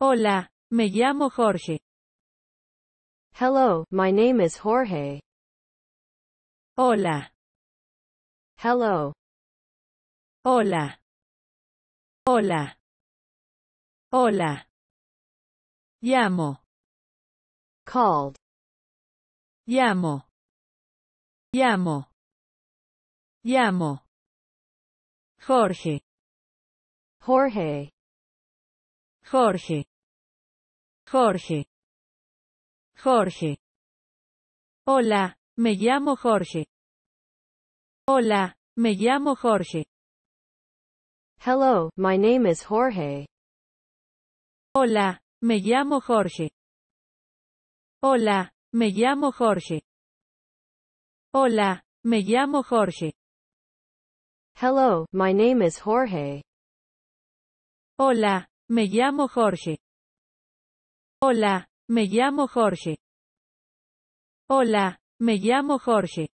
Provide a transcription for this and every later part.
Hola, me llamo Jorge. Hello, my name is Jorge. Hola. Hello. Hola. Hola. Hola. Llamo. Called. Llamo. Llamo. Llamo. Jorge. Jorge. Jorge. Jorge. Jorge. Hola, me llamo Jorge. Hola, me llamo Jorge. Hello, my name is Jorge. Hola, me llamo Jorge. Hola, me llamo Jorge. Hola, me llamo Jorge. Hello, my name is Jorge. Hola, me llamo Jorge. Hola, me llamo Jorge. Hola, me llamo Jorge.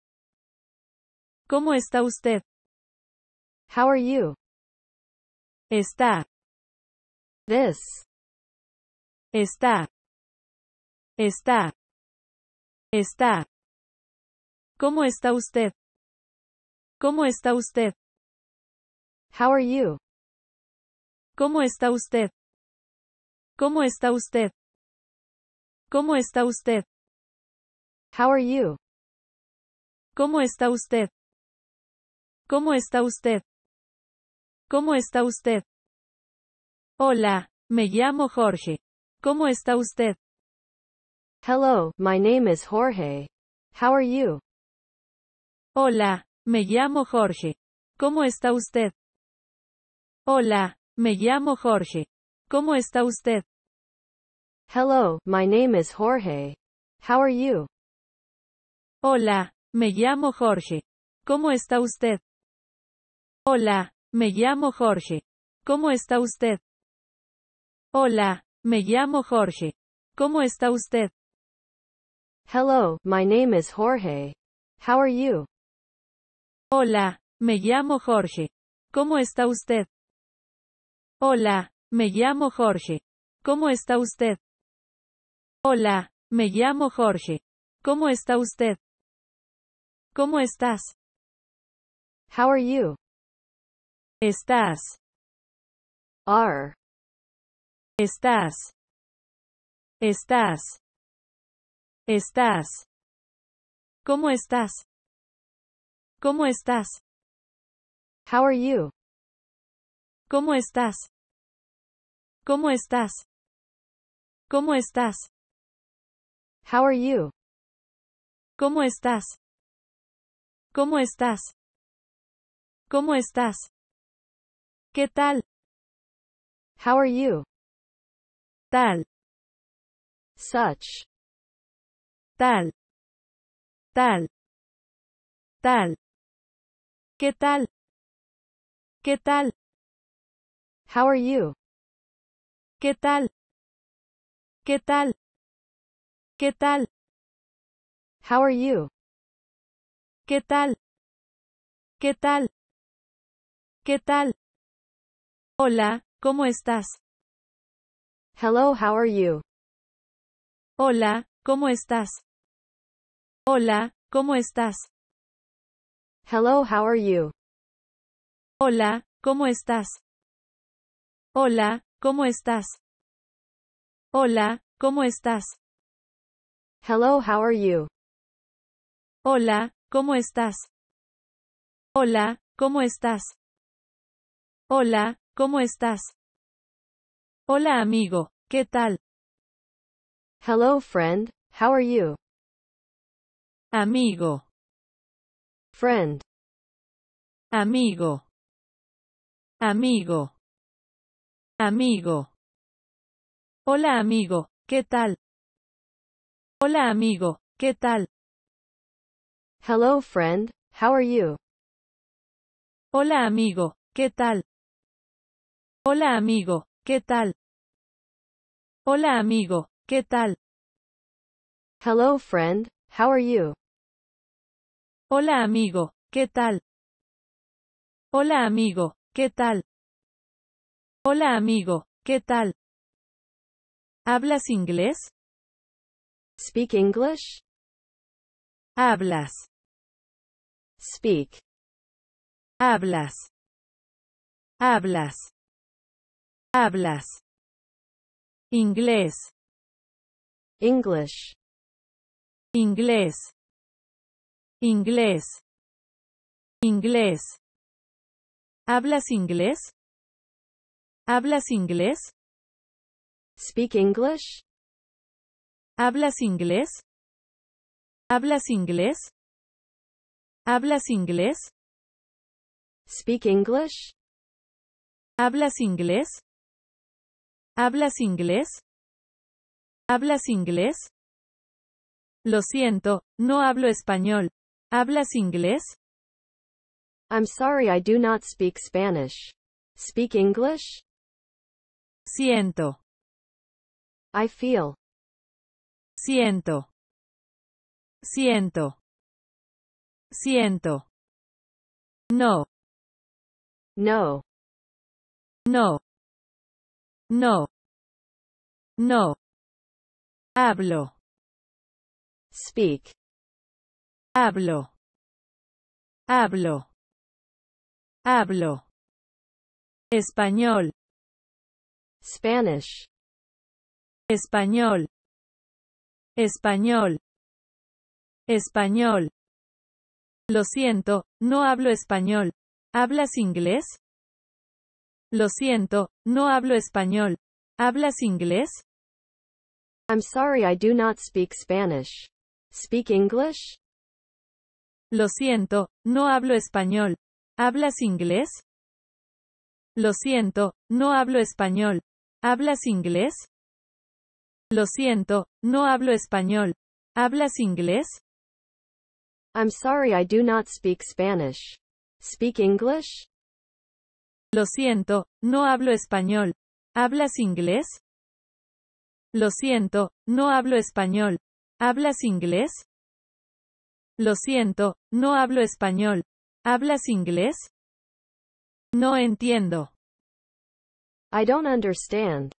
¿Cómo está usted? How are you? Está. This. Está. Está. Está. ¿Cómo está usted? ¿Cómo está usted? How are you? ¿Cómo está usted? ¿Cómo está usted? ¿Cómo está usted? How are you? ¿Cómo está usted? ¿Cómo está usted? ¿Cómo está usted? Hola, me llamo Jorge. ¿Cómo está usted? Hello, my name is Jorge. How are you? Hola, me llamo Jorge. ¿Cómo está usted? Hola, me llamo Jorge. ¿Cómo está usted? Hello, my name is Jorge. How are you? Hola, me llamo Jorge. ¿Cómo está usted? Hola, me llamo Jorge. ¿Cómo está usted? Hola, me llamo Jorge. ¿Cómo está usted? Hello, my name is Jorge. How are you? Hola, me llamo Jorge. ¿Cómo está usted? Hola, me llamo Jorge. ¿Cómo está usted? Hola, me llamo Jorge. ¿Cómo está usted? ¿Cómo estás? How are you? Estás. Are. Estás. Estás. Estás. ¿Cómo estás? ¿Cómo estás? How are you? ¿Cómo estás? ¿Cómo estás? ¿Cómo estás? How are you? ¿Cómo estás? ¿Cómo estás? ¿Cómo estás? ¿Qué tal? How are you? Tal. Such. Tal. Tal. Tal. ¿Qué tal? ¿Qué tal? How are you? ¿Qué tal? ¿Qué tal? ¿Qué tal? How are you? ¿Qué tal? ¿Qué tal? ¿Qué tal? Hola, ¿cómo estás? Hello, how are you? Hola, ¿cómo estás? Hola, ¿cómo estás? Hello, how are you? Hola, ¿cómo estás? Hola, ¿cómo estás? Hola, ¿cómo estás? Hello, how are you? Hola, ¿cómo estás? Hola, ¿cómo estás? Hola, ¿cómo estás? Hola amigo, ¿qué tal? Hello friend, how are you? Amigo. Friend. Amigo. Amigo. Amigo. Hola amigo, ¿qué tal? Hola amigo, ¿qué tal? Hello friend, how are you? Hola amigo, ¿qué tal? Hola amigo, ¿qué tal? Hola amigo, ¿qué tal? Hello friend, how are you? Hola amigo, ¿qué tal? Hola amigo, ¿qué tal? Hola amigo, ¿qué tal? ¿Hablas inglés? Speak English? Hablas. Speak. Hablas. Hablas. Hablas. Inglés. English. Inglés. Inglés. Inglés. ¿Hablas inglés? ¿Hablas inglés? Speak English? ¿Hablas inglés? ¿Hablas inglés? ¿Hablas inglés? Speak English? ¿Hablas inglés? ¿Hablas inglés? ¿Hablas inglés? Lo siento, no hablo español. ¿Hablas inglés? I'm sorry I do not speak Spanish. Speak English? Siento. I feel. Siento, siento, siento. No. No. No. No. No. Hablo. Speak. Hablo. Hablo. Hablo. Español. Spanish. Español. Español. Español. Lo siento, no hablo español. ¿Hablas inglés? Lo siento, no hablo español. ¿Hablas inglés? I'm sorry I do not speak Spanish. Speak English? Lo siento, no hablo español. ¿Hablas inglés? Lo siento, no hablo español. ¿Hablas inglés? Lo siento, no hablo español. ¿Hablas inglés? I'm sorry I do not speak Spanish. Speak English? Lo siento, no hablo español. ¿Hablas inglés? Lo siento, no hablo español. ¿Hablas inglés? Lo siento, no hablo español. ¿Hablas inglés? No entiendo. I don't understand.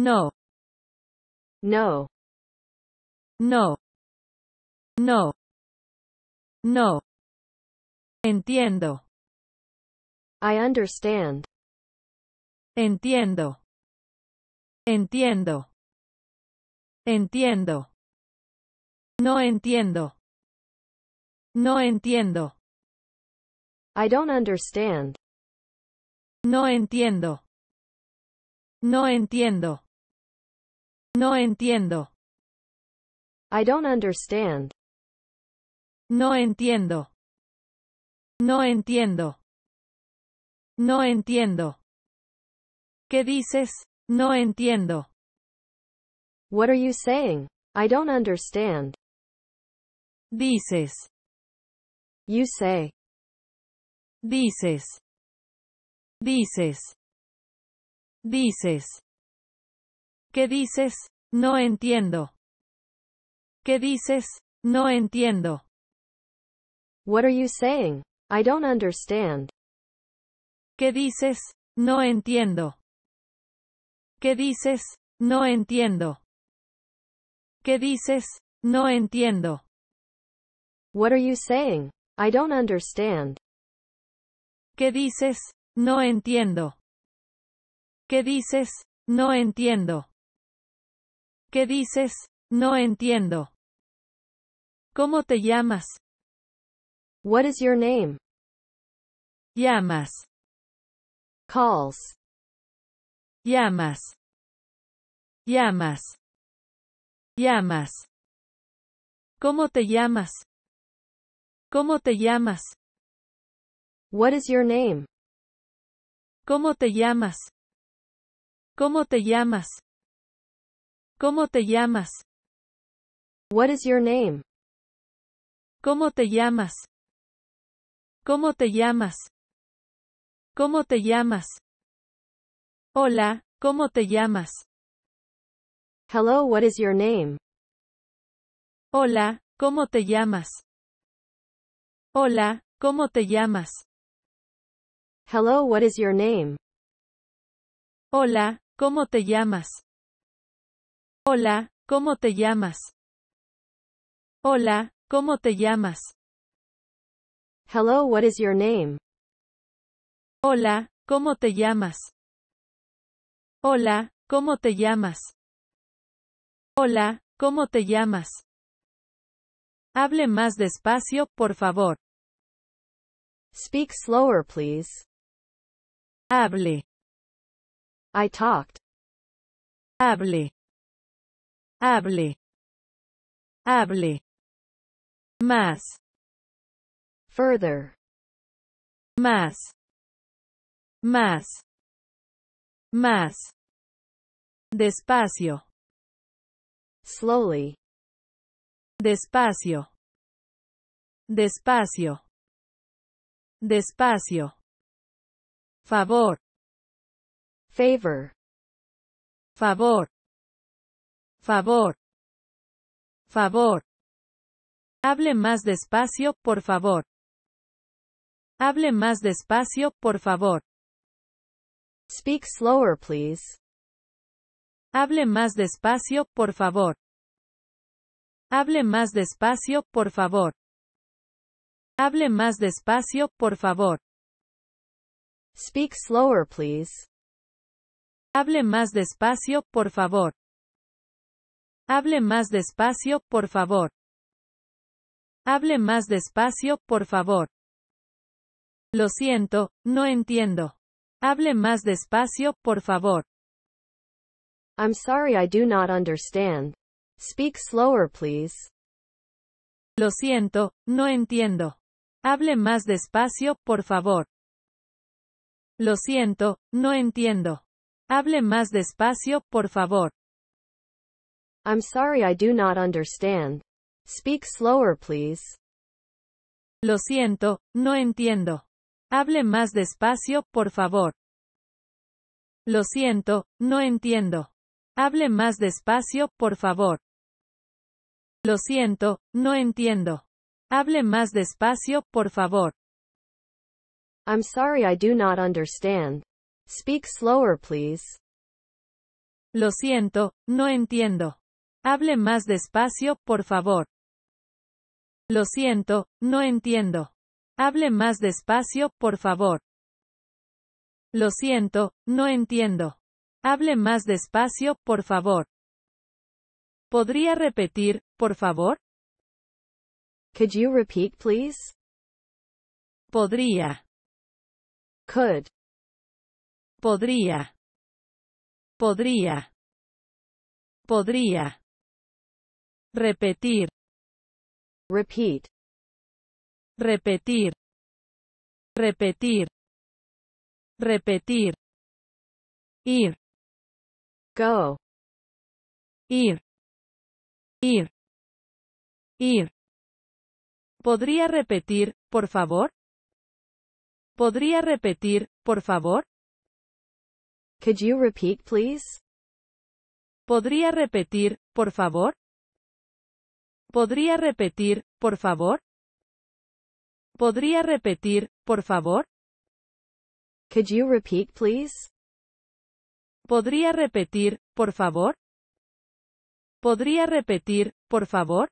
No. No. No. No. No. Entiendo. I understand. Entiendo. Entiendo. Entiendo. No entiendo. No entiendo. I don't understand. No entiendo. No entiendo. No entiendo. I don't understand. No entiendo. No entiendo. No entiendo. ¿Qué dices? No entiendo. What are you saying? I don't understand. Dices. You say. Dices. Dices. Dices. ¿Qué dices? No entiendo. ¿Qué dices? No entiendo. What are you saying? I don't understand. ¿Qué dices? No entiendo. ¿Qué dices? No entiendo. ¿Qué dices? No entiendo. What are you saying? I don't understand. ¿Qué dices? No entiendo. ¿Qué dices? No entiendo. ¿Qué dices? No entiendo. ¿Cómo te llamas? What is your name? Llamas. Calls. Llamas. Llamas. Llamas. ¿Cómo te llamas? ¿Cómo te llamas? What is your name? ¿Cómo te llamas? ¿Cómo te llamas? ¿Cómo te llamas? What is your name? ¿Cómo te llamas? ¿Cómo te llamas? ¿Cómo te llamas? Hola, ¿cómo te llamas? Hello, what is your name? Hola, ¿cómo te llamas? Hola, ¿cómo te llamas? Hello, what is your name? Hola, ¿cómo te llamas? Hola, ¿cómo te llamas? Hola, ¿cómo te llamas? Hello, what is your name? Hola, ¿cómo te llamas? Hola, ¿cómo te llamas? Hola, ¿cómo te llamas? Hable más despacio, por favor. Speak slower, please. Hable. I talked. Hable. Hable. Hable. Más. Further. Más. Más. Más. Despacio. Slowly. Despacio. Despacio. Despacio. Favor. Favor. Favor. Favor. Favor. Hable más despacio, por favor. Hable más despacio, por favor. Speak slower, please. Hable más despacio, por favor. Hable más despacio, por favor. Hable más despacio, por favor. Speak slower, please. Hable más despacio, por favor. Hable más despacio, por favor. Hable más despacio, por favor. Lo siento, no entiendo. Hable más despacio, por favor. I'm sorry I do not understand. Speak slower, please. Lo siento, no entiendo. Hable más despacio, por favor. Lo siento, no entiendo. Hable más despacio, por favor. I'm sorry I do not understand. Speak slower please. Lo siento, no entiendo. Hable más despacio, por favor. Lo siento, no entiendo. Hable más despacio, por favor. Lo siento, no entiendo. Hable más despacio, por favor. I'm sorry I do not understand. Speak slower please. Lo siento, no entiendo. Hable más despacio, por favor. Lo siento, no entiendo. Hable más despacio, por favor. Lo siento, no entiendo. Hable más despacio, por favor. ¿Podría repetir, por favor? Could you repeat, please? Podría. Could. Podría. Podría. Podría. Repetir. Repeat. Repetir. Repetir. Repetir. Ir. Go. Ir. Ir. Ir. ¿Podría repetir, por favor? ¿Podría repetir, por favor? Could you repeat, please? ¿Podría repetir, por favor? ¿Podría repetir, por favor? ¿Podría repetir, por favor? Could you repeat, please? ¿Podría repetir, por favor? ¿Podría repetir, por favor?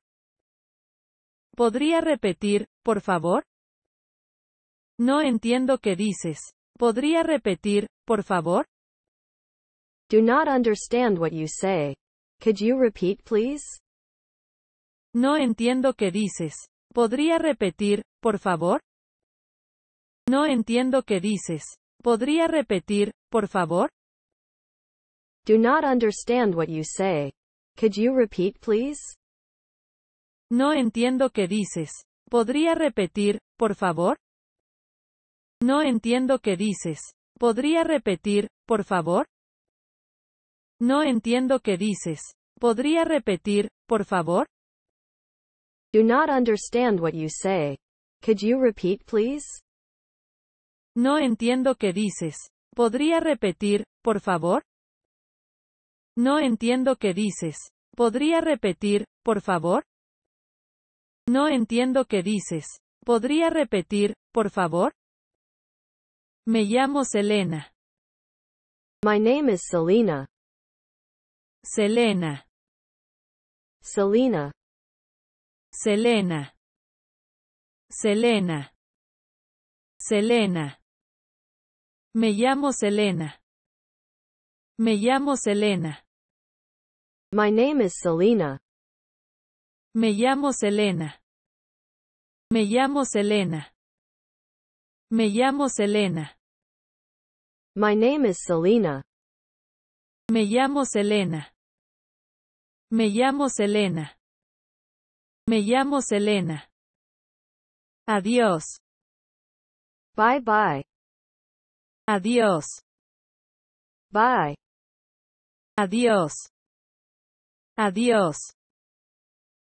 ¿Podría repetir, por favor? No entiendo qué dices. ¿Podría repetir, por favor? Do not understand what you say. Could you repeat, please? No entiendo qué dices. ¿Podría repetir, por favor? No entiendo qué dices. ¿Podría repetir, por favor? Do not understand what you say. Could you repeat, please? No entiendo qué dices. ¿Podría repetir, por favor? No entiendo qué dices. ¿Podría repetir, por favor? No entiendo qué dices. ¿Podría repetir, por favor? Do not understand what you say. Could you repeat please? No entiendo qué dices. ¿Podría repetir, por favor? No entiendo qué dices. ¿Podría repetir, por favor? No entiendo qué dices. ¿Podría repetir, por favor? Me llamo Selena. My name is Selena. Selena. Selena. Selena. Selena. Selena. Me llamo Selena. Me llamo Selena. My name is Selena. Me llamo Selena. Me llamo Selena. Me llamo Selena. My name is Selena. Me llamo Selena. Me llamo Selena. Me llamo Selena. Adiós. Bye bye. Adiós. Bye. Adiós. Adiós.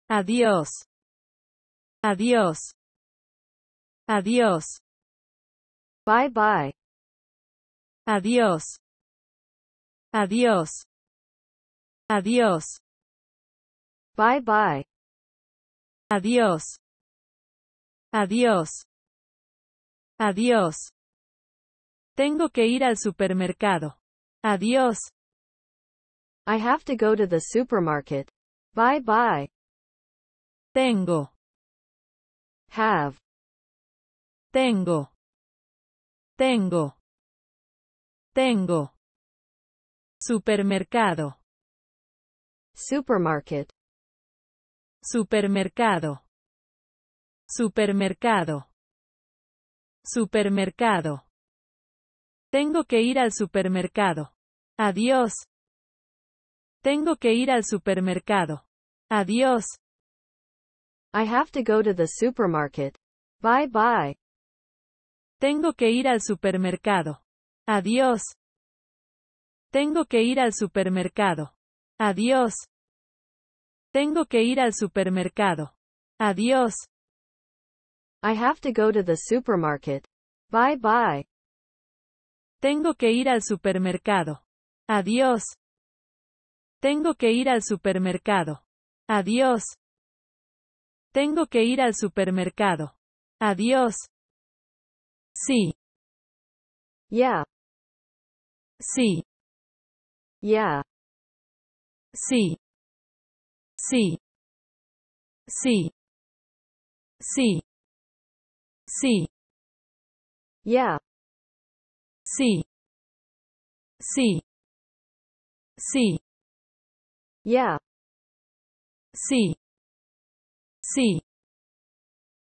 Adiós. Adiós. Adiós. Bye bye. Adiós. Adiós. Adiós. Bye bye. Adiós. Adiós. Adiós. Tengo que ir al supermercado. Adiós. I have to go to the supermarket. Bye bye. Tengo. Have. Tengo. Tengo. Tengo. Supermercado. Supermarket. Supermercado. Supermercado. Supermercado. Tengo que ir al supermercado. Adiós. Tengo que ir al supermercado. Adiós. I have to go to the supermarket. Bye bye. Tengo que ir al supermercado. Adiós. Tengo que ir al supermercado. Adiós. Tengo que ir al supermercado. Adiós. I have to go to the supermarket. Bye bye. Tengo que ir al supermercado. Adiós. Tengo que ir al supermercado. Adiós. Tengo que ir al supermercado. Adiós. Sí. Yeah. Sí. Yeah. Sí. C C C C Yeah C C C Yeah C C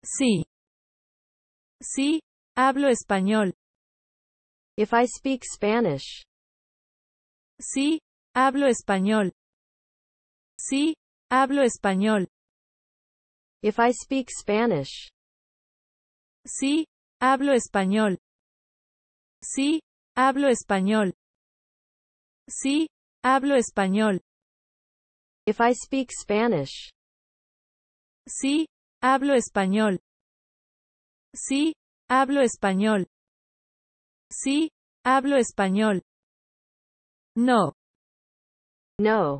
C Sí, hablo español. If I speak Spanish. Sí, hablo español. Sí, Hablo español. If I speak Spanish. Sí, hablo español. Sí, hablo español. Sí, hablo español. If I speak Spanish. Sí, hablo español. Sí, hablo español. Sí, hablo español. No. No.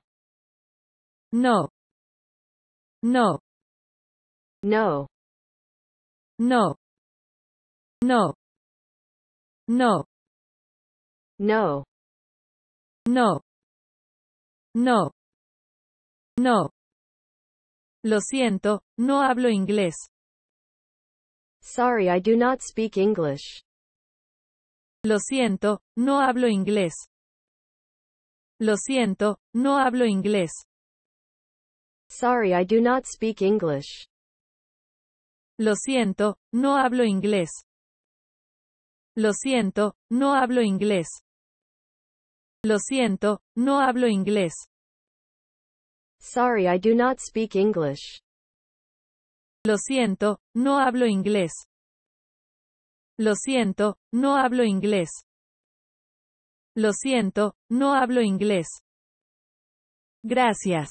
No. No. No. No. No. No. No. No. No. No. Lo siento, no hablo inglés. Sorry, I do not speak English. Lo siento, no hablo inglés. Lo siento, no hablo inglés. Sorry, I do not speak English. Lo siento, no hablo inglés. Lo siento, no hablo inglés. Lo siento, no hablo inglés. Sorry, I do not speak English. Lo siento, no hablo inglés. Lo siento, no hablo inglés. Lo siento, no hablo inglés. Gracias.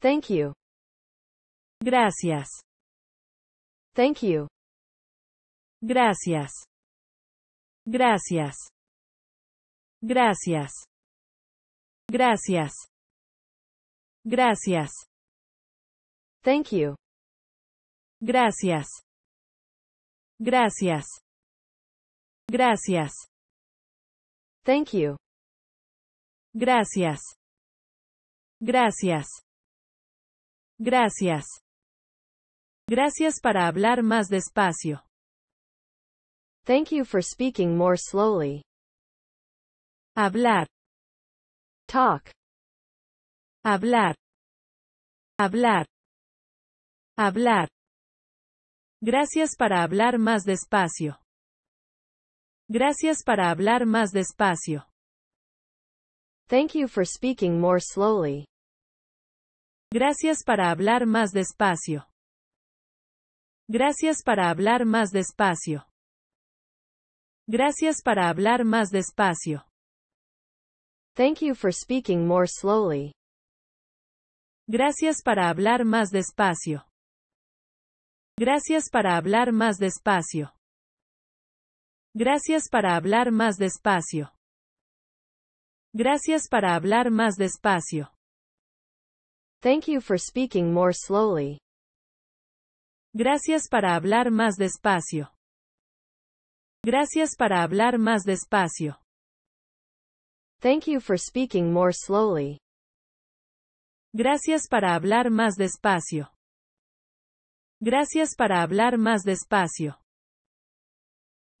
Thank you. Gracias. Thank you. Gracias. Gracias. Gracias. Gracias. Gracias. Thank you. Gracias. Gracias. Gracias. Thank you. Gracias. Gracias. Gracias. Gracias para hablar más despacio. Thank you for speaking more slowly. Hablar. Talk. Hablar. Hablar. Hablar. Gracias para hablar más despacio. Gracias para hablar más despacio. Thank you for speaking more slowly. Gracias para hablar más despacio. Gracias para hablar más despacio. Gracias para hablar más despacio. Thank you for speaking more slowly. Gracias para hablar más despacio. Gracias para hablar más despacio. Gracias para hablar más despacio. Gracias para hablar más despacio. Thank you for speaking more slowly. Gracias para hablar más despacio. Gracias para hablar más despacio. Thank you for speaking more slowly. Gracias para hablar más despacio. Gracias para hablar más despacio.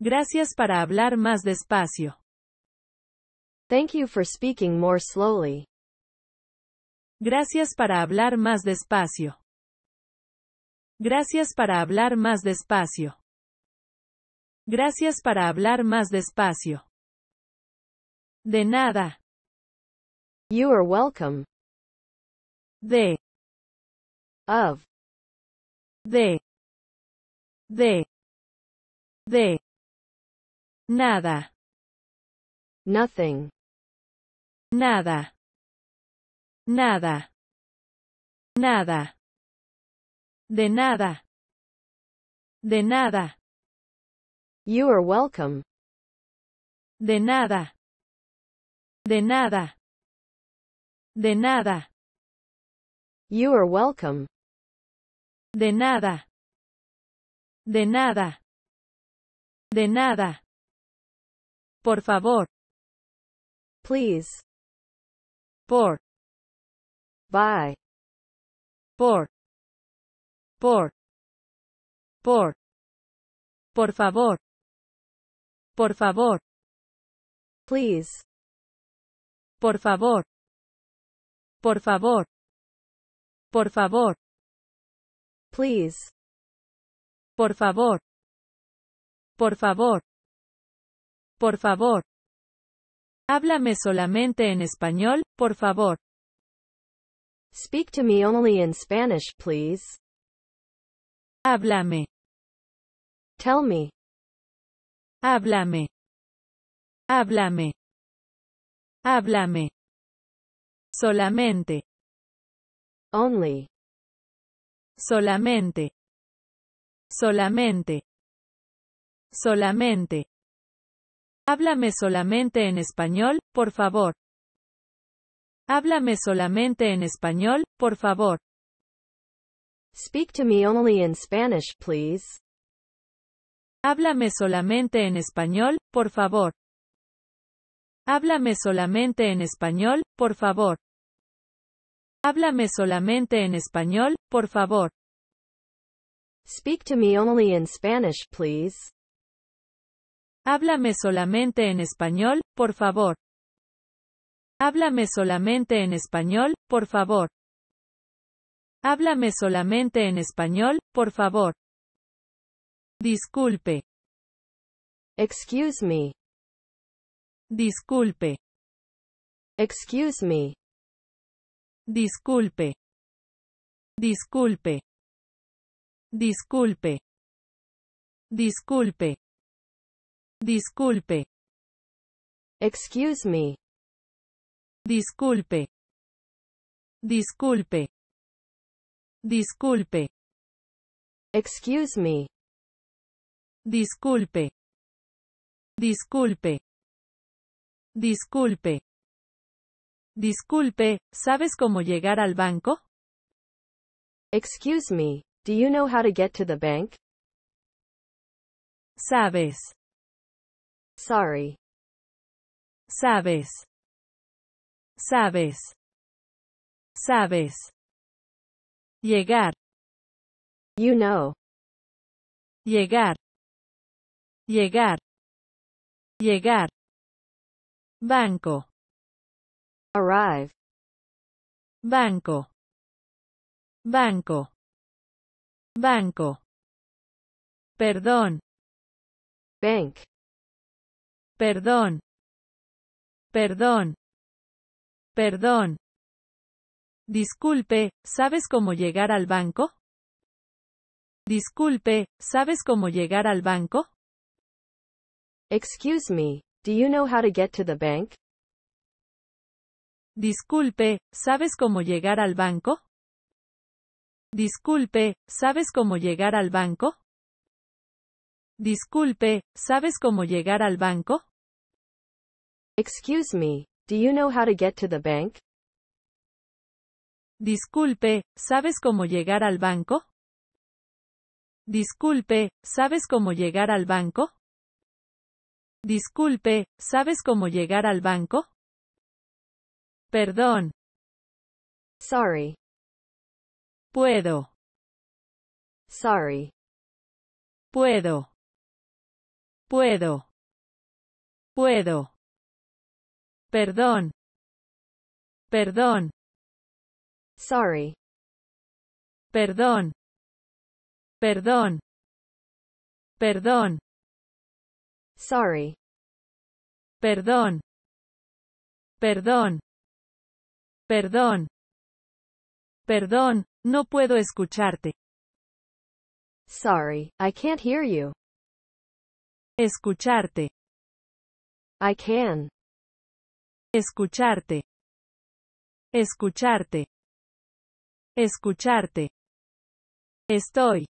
Gracias para hablar más despacio. Thank you for speaking more slowly. Gracias para hablar más despacio. Gracias para hablar más despacio. Gracias para hablar más despacio. De nada. You are welcome. De. Of. De. De. De. Nada. Nothing. Nada. Nada. Nada. De nada. De nada. You are welcome. De nada. De nada. De nada. You are welcome. De nada. De nada. De nada. Por favor. Please. Por. by por por por por favor por favor please por favor por favor por favor please por favor por favor por favor háblame solamente en español por favor Speak to me only in Spanish, please. Háblame. Tell me. Háblame. Háblame. Háblame. Solamente. Only. Solamente. Solamente. Solamente. Háblame solamente en español, por favor. Háblame solamente en español, por favor. Speak to me only in Spanish, please. Háblame solamente en español, por favor. Háblame solamente en español, por favor. Háblame solamente en español, por favor. Speak to me only in Spanish, please. Háblame solamente en español, por favor. Háblame solamente en español, por favor. Háblame solamente en español, por favor. Disculpe. Excuse me. Disculpe. Excuse me. Disculpe. Disculpe. Disculpe. Disculpe. Disculpe. Excuse me. Disculpe. Disculpe. Disculpe. Excuse me. Disculpe. Disculpe. Disculpe. Disculpe, ¿sabes cómo llegar al banco? Excuse me, do you know how to get to the bank? Sabes. Sorry. Sabes. Sabes. Sabes. Llegar. You know. Llegar. Llegar. Llegar. Banco. Arrive. Banco. Banco. Banco. Perdón. Bank. Perdón. Perdón. Perdón. Disculpe, ¿sabes cómo llegar al banco? Disculpe, ¿sabes cómo llegar al banco? Excuse me, do you know how to get to the bank? Disculpe, ¿sabes cómo llegar al banco? Disculpe, ¿sabes cómo llegar al banco? Disculpe, ¿sabes cómo llegar al banco? Excuse me, Do you know how to get to the bank? Disculpe, ¿sabes cómo llegar al banco? Disculpe, ¿sabes cómo llegar al banco? Disculpe, ¿sabes cómo llegar al banco? Perdón. Sorry. Puedo. Sorry. Puedo. Puedo. Puedo. Perdón. Perdón. Sorry. Perdón. Perdón. Perdón. Sorry. Perdón. Perdón. Perdón. Perdón, no puedo escucharte. Sorry, I can't hear you. Escucharte. I can. Escucharte. Escucharte. Escucharte. Estoy.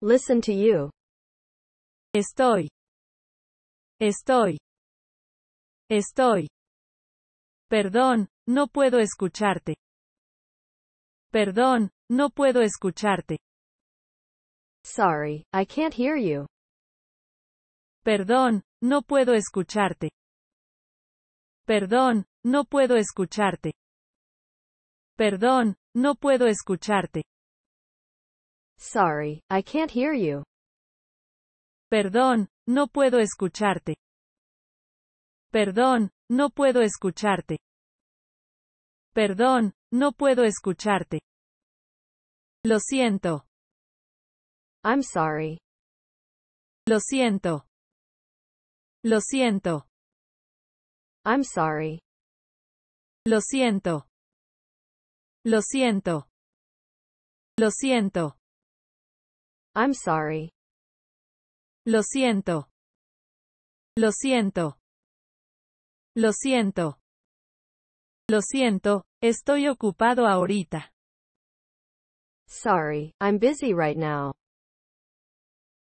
Listen to you. Estoy. Estoy. Estoy. Perdón, no puedo escucharte. Perdón, no puedo escucharte. Sorry, I can't hear you. Perdón, no puedo escucharte. Perdón, no puedo escucharte. Perdón, no puedo escucharte. Sorry, I can't hear you. Perdón, no puedo escucharte. Perdón, no puedo escucharte. Perdón, no puedo escucharte. Lo siento. I'm sorry. Lo siento. Lo siento. I'm sorry. Lo siento. Lo siento. Lo siento. I'm sorry. Lo siento. Lo siento. Lo siento. Lo siento, estoy ocupado ahorita. Sorry, I'm busy right now.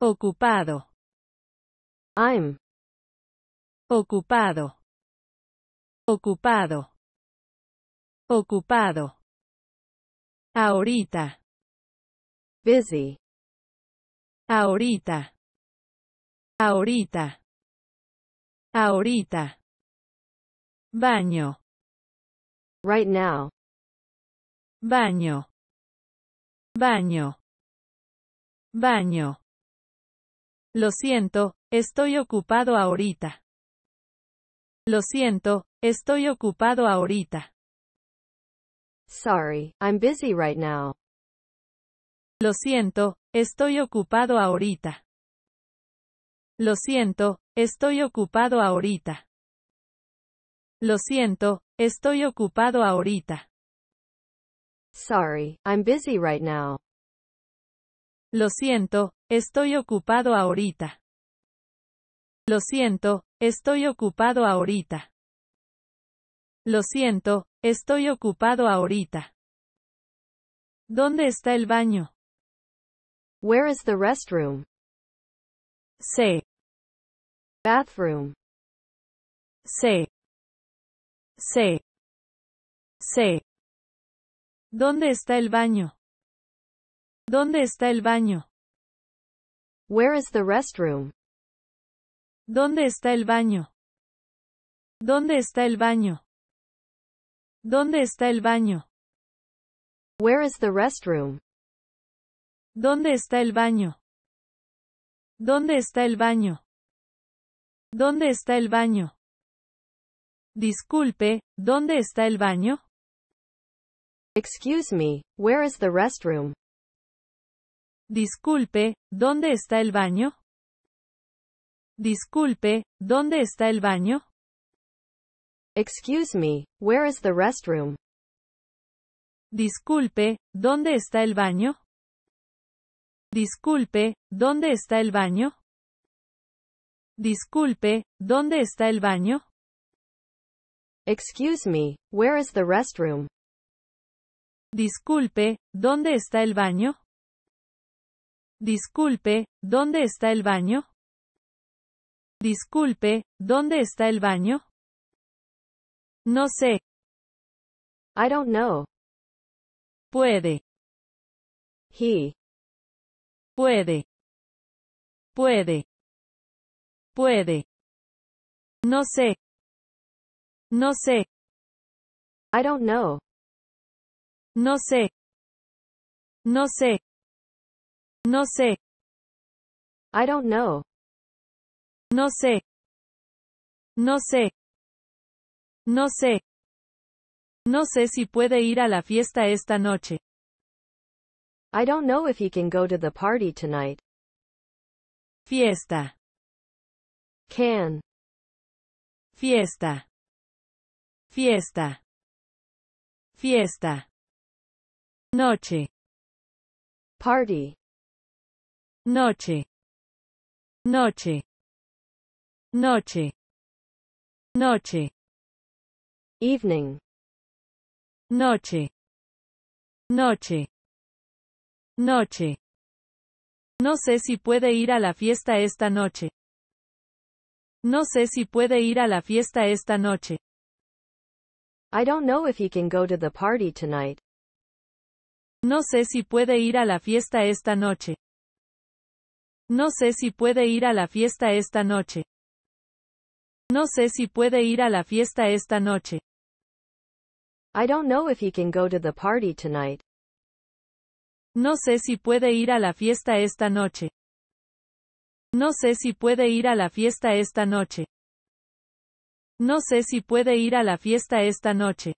Ocupado. I'm ocupado. Ocupado. Ocupado. Ahorita. Busy. Ahorita. Ahorita. Ahorita. Baño. Right now. Baño. Baño. Baño. Lo siento, estoy ocupado ahorita. Lo siento, Estoy ocupado ahorita. Sorry, I'm busy right now. Lo siento, estoy ocupado ahorita. Lo siento, estoy ocupado ahorita. Lo siento, estoy ocupado ahorita. Sorry, I'm busy right now. Lo siento, estoy ocupado ahorita. Lo siento, estoy ocupado ahorita. Lo siento, estoy ocupado ahorita. ¿Dónde está el baño? Where is the restroom? C. Bathroom. C. C. C. ¿Dónde está el baño? ¿Dónde está el baño? Where is the restroom? ¿Dónde está el baño? ¿Dónde está el baño? ¿Dónde está el baño? Where is the restroom? ¿Dónde está el baño? ¿Dónde está el baño? ¿Dónde está el baño? Disculpe, ¿dónde está el baño? Excuse me, where is the restroom? Disculpe, ¿dónde está el baño? Disculpe, ¿dónde está el baño? Excuse me, where is the restroom? Disculpe, ¿dónde está el baño? Disculpe, ¿dónde está el baño? Disculpe, ¿dónde está el baño? Excuse me, where is the restroom? Disculpe, ¿dónde está el baño? Disculpe, ¿dónde está el baño? Disculpe, ¿dónde está el baño? No sé. I don't know. Puede. He. Puede. Puede. Puede. No sé. No sé. I don't know. No sé. No sé. No sé. I don't know. No sé. No sé. No sé. No sé si puede ir a la fiesta esta noche. I don't know if he can go to the party tonight. Fiesta. Can. Fiesta. Fiesta. Fiesta. Noche. Party. Noche. Noche. Noche. Noche evening noche noche noche no sé si puede ir a la fiesta esta noche no sé si puede ir a la fiesta esta noche I don't know if he can go to the party tonight no sé si puede ir a la fiesta esta noche no sé si puede ir a la fiesta esta noche no sé si puede ir a la fiesta esta noche I don't know if he can go to the party tonight. No sé si puede ir a la fiesta esta noche. No sé si puede ir a la fiesta esta noche. No sé si puede ir a la fiesta esta noche.